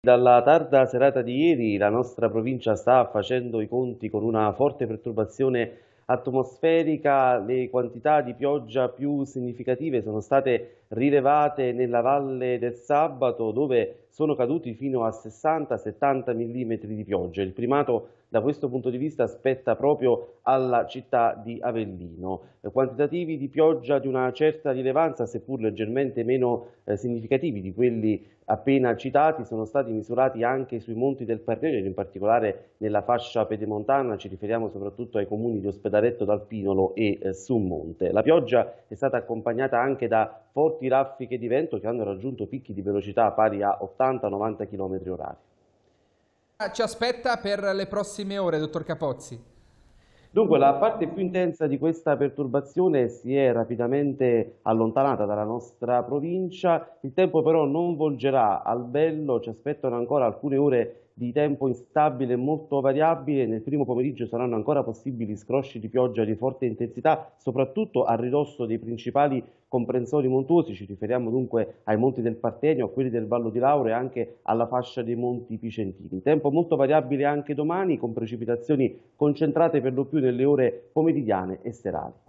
Dalla tarda serata di ieri la nostra provincia sta facendo i conti con una forte perturbazione atmosferica le quantità di pioggia più significative sono state rilevate nella Valle del Sabato dove sono caduti fino a 60-70 mm di pioggia. Il primato da questo punto di vista spetta proprio alla città di Avellino. Quantitativi di pioggia di una certa rilevanza, seppur leggermente meno eh, significativi di quelli appena citati, sono stati misurati anche sui monti del Partenone, in particolare nella fascia pedemontana, ci riferiamo soprattutto ai comuni di Ospedale Narretto dal Pinolo e eh, su Monte. La pioggia è stata accompagnata anche da forti raffiche di vento che hanno raggiunto picchi di velocità pari a 80-90 km h Ci aspetta per le prossime ore, dottor Capozzi. Dunque la parte più intensa di questa perturbazione si è rapidamente allontanata dalla nostra provincia, il tempo però non volgerà al bello, ci aspettano ancora alcune ore di tempo instabile e molto variabile, nel primo pomeriggio saranno ancora possibili scrosci di pioggia di forte intensità, soprattutto a ridosso dei principali comprensori montuosi, ci riferiamo dunque ai monti del Partenio, a quelli del Vallo di Lauro e anche alla fascia dei monti Picentini. Tempo molto variabile anche domani, con precipitazioni concentrate per lo più nelle ore pomeridiane e serali.